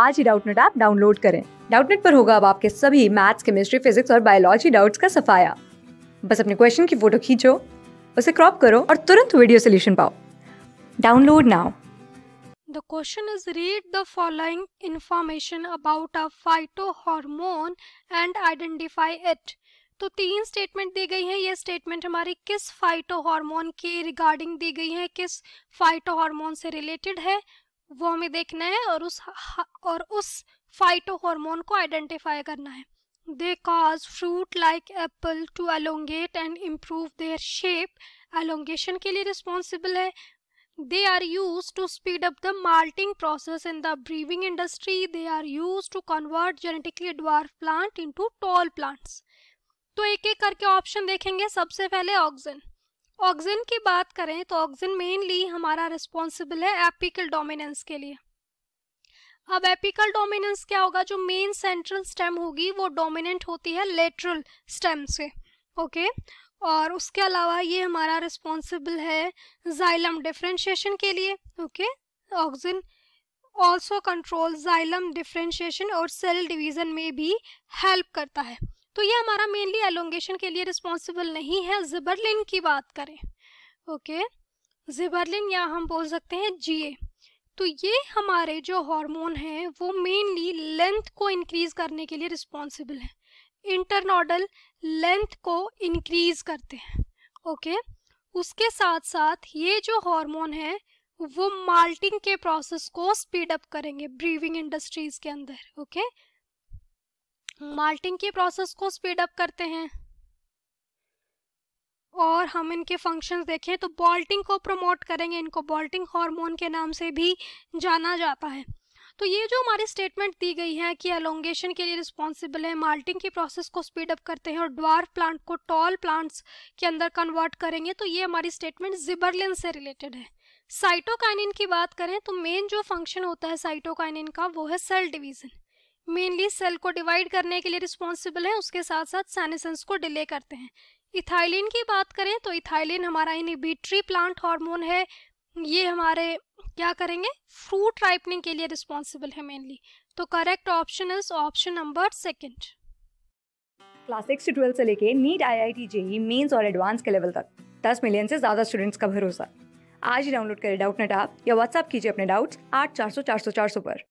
आज ही Doubtnut app download करें डाउटनेट पर होगा अब आपके सभी मैथ्स केमिस्ट्री फिजिक्स और बायोलॉजी डाउट्स का सफाया बस अपने क्वेश्चन की फोटो खींचो उसे क्रॉप करो और तुरंत वीडियो सोल्यूशन पाओ download now The question is read the following information about a phytohormone and identify it. तो तीन स्टेटमेंट दी गई हैं ये स्टेटमेंट हमारी किस फाइटो हार्मोन के रिगार्डिंग दी गई है किस फाइटो हार्मोन से रिलेटेड है वो हमें देखना है और उस और उस फाइटो हॉर्मोन को आइडेंटिफाई करना है they cause fruit like apple to elongate and improve their shape elongation के लिए रिस्पॉन्सिबल है they are use to speed up the malting process in the brewing industry they are use to convert genetically dwarf plant into tall plants तो एक एक करके option देखेंगे सबसे पहले ऑक्सीजन ऑक्सिन की बात करें तो ऑक्सिन मेनली हमारा रिस्पॉन्सिबल है एपिकल डोमिनेंस के लिए अब एपिकल डोमिनेंस क्या होगा जो मेन सेंट्रल स्टेम होगी वो डोमिनेंट होती है लेटरल स्टेम से ओके और उसके अलावा ये हमारा रिस्पॉन्सिबल है जाइलम डिफ्रेंशिएशन के लिए okay auxin also control xylem differentiation और सेल डिवीजन में भी हेल्प करता है तो ये हमारा मेनली एलोंगेशन के लिए रिस्पॉन्सिबल नहीं है जिबरलिन की बात करें ओके जिबरलिन या हम बोल सकते हैं जीए तो ये हमारे जो हार्मोन हैं वो मेनली लेंथ को इंक्रीज करने के लिए रिस्पॉन्सिबल है इंटरनोडल लेंथ को इंक्रीज करते हैं ओके उसके साथ साथ ये जो हार्मोन है वो माल्टिंग के प्रोसेस को स्पीड अप करेंगे ब्रीविंग इंडस्ट्रीज के अंदर ओके माल्टिंग के प्रोसेस को स्पीड अप करते हैं और हम इनके फंक्शंस देखें तो बॉल्टिंग को प्रमोट करेंगे इनको बॉल्टिंग हार्मोन के नाम से भी जाना जाता है तो ये जो हमारी स्टेटमेंट दी गई है कि एलोंगेशन के लिए रिस्पॉन्सिबल है माल्टिंग की प्रोसेस को स्पीड अप करते हैं और ड्वार्फ प्लांट को टॉल प्लांट्स के अंदर कन्वर्ट करेंगे तो ये हमारी स्टेटमेंट जिबरलिन से रिलेटेड है साइटोकाइनिन की बात करें तो मेन जो फंक्शन होता है साइटोकाइनिन का वो है सेल डिवीजन मेनली सेल को डिवाइड करने के लिए रिस्पॉन्सिबल हैं उसके साथ साथ सैनिसेंस को डिले करते हैं इथाइलिन की बात करें तो इथाइलिन हमारा इनिबिट्री प्लांट हार्मोन है ये हमारे क्या करेंगे फ्रूट राइपनिंग के लिए रिस्पॉन्सिबल है मेनली तो correct option is option number second class six से ट्वेल्थ से लेके NEET I I T JEE mains और एडवांस के लेवल तक दस मिलियन से ज़्यादा स्टूडेंट्स का भरोसा आज ही डाउनलोड करें डाउट नेट आप या व्हाट्सअप कीजिए अपने डाउट्स आठ चार सौ चार सौ चार सौ पर